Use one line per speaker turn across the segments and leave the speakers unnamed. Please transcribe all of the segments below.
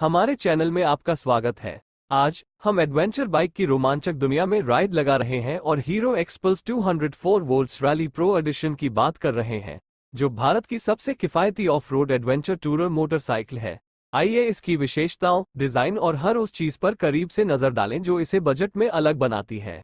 हमारे चैनल में आपका स्वागत है आज हम एडवेंचर बाइक की रोमांचक दुनिया में राइड लगा रहे हैं और Hero Xpulse 204 volt rally pro edition की बात कर रहे हैं जो भारत की सबसे किफायती off road adventure tour motorcycle है आइए इसकी विशेषताओं डिजाइन और हर उस चीज पर करीब से नजर डालें जो इसे बजट में अलग बनाती है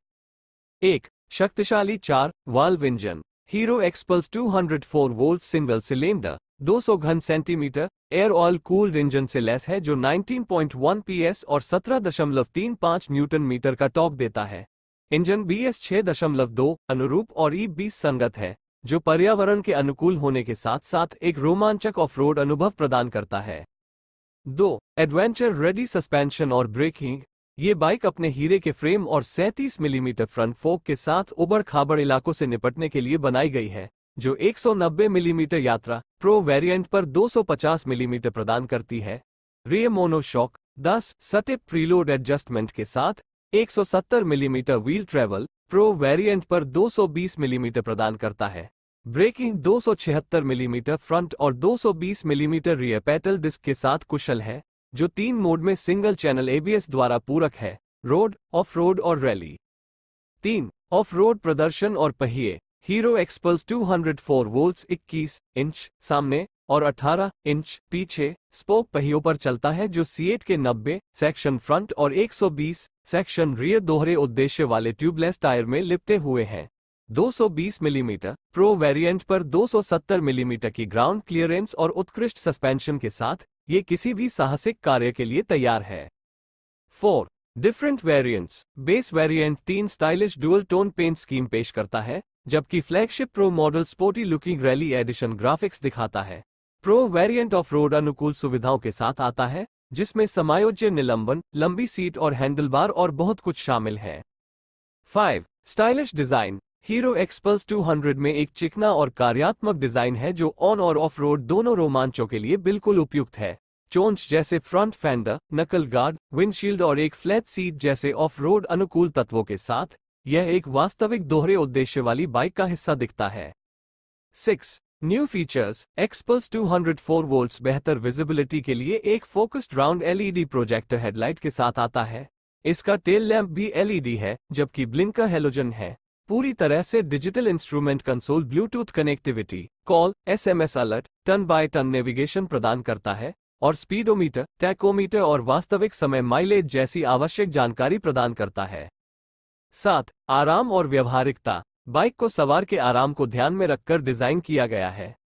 एक शक्तिशाली चार valve engine Hero Xpulse 204 volt single cylinder 200 घन centimetre air oil cooled engine से लेस है जो 19.1 पीएस और 17.35 न्यूटन मीटर का टॉप देता है इंजन बी एस छः अनुरूप और ई e बीस संगत है जो पर्यावरण के अनुकूल होने के साथ साथ एक रोमांचक ऑफ रोड अनुभव प्रदान करता है दो एडवेंचर रेडी सस्पेंशन और ब्रेकिंग ये बाइक अपने हीरे के फ्रेम और 37 मिलीमीटर फ्रंट फोक के साथ उबड़ खाबड़ इलाकों से निपटने के लिए बनाई गई है जो 190 मिलीमीटर mm यात्रा प्रो वेरिएंट पर 250 मिलीमीटर mm प्रदान करती है रे मोनोशॉक 10 सटिप प्रीलोड एडजस्टमेंट के साथ 170 millimetre mm wheel travel pro variant पर 220 मिलीमीटर प्रदान करता है ब्रेकिंग 276 मिलीमीटर फ्रंट और 220 मिलीमीटर रियर पैटल डिस्क के साथ कुशल है जो तीन मोड में सिंगल चैनल एबीएस द्वारा पूरक है रोड ऑफ रोड और रैली तीन ऑफ रोड प्रदर्शन और पहिए हीरो एक्सपल्स 204 वोल्ट्स 21 इंच सामने और 18 इंच पीछे स्पोक पहियों पर चलता है जो सी के 90 सेक्शन फ्रंट और 120 सेक्शन रियर दोहरे उद्देश्य वाले ट्यूबलेस टायर में लिपटे हुए हैं 220 मिलीमीटर प्रो वेरिएंट पर 270 मिलीमीटर की ग्राउंड क्लियरेंस और उत्कृष्ट सस्पेंशन के साथ ये किसी भी साहसिक कार्य के लिए तैयार है four different variants base variant तीन stylish dual tone paint scheme पेश करता है जबकि flagship pro model sporty looking rally edition graphics दिखाता है प्रो वेरिएंट ऑफ रोड अनुकूल सुविधाओं के साथ आता है जिसमें समायोज्य निलंबन लंबी सीट और हैंडलबार और बहुत कुछ शामिल है five stylish design Hero Xpulse 200 में एक चिकना और कार्यात्मक डिजाइन है जो ऑन और ऑफ रोड दोनों रोमांचों के लिए बिल्कुल उपयुक्त है चोंच जैसे front fender knuckle guard windshield और एक फ्लैट सीट जैसे ऑफ रोड अनुकूल तत्वों के साथ यह एक वास्तविक दोहरे उद्देश्य वाली बाइक का हिस्सा दिखता है six new features Xpulse 204 volts बेहतर विजिबिलिटी के लिए एक focused round LED projector headlight के साथ आता है इसका टेल लैंप भी एलईडी e है जबकि ब्लिंकर हेलोजन है पूरी तरह से digital instrument console Bluetooth connectivity call SMS alert turn by turn navigation प्रदान करता है और स्पीडोमीटर टैकोमीटर और वास्तविक समय माइलेज जैसी आवश्यक जानकारी प्रदान करता है साथ आराम और व्यवहारिकता बाइक को सवार के आराम को ध्यान में रखकर डिजाइन किया गया है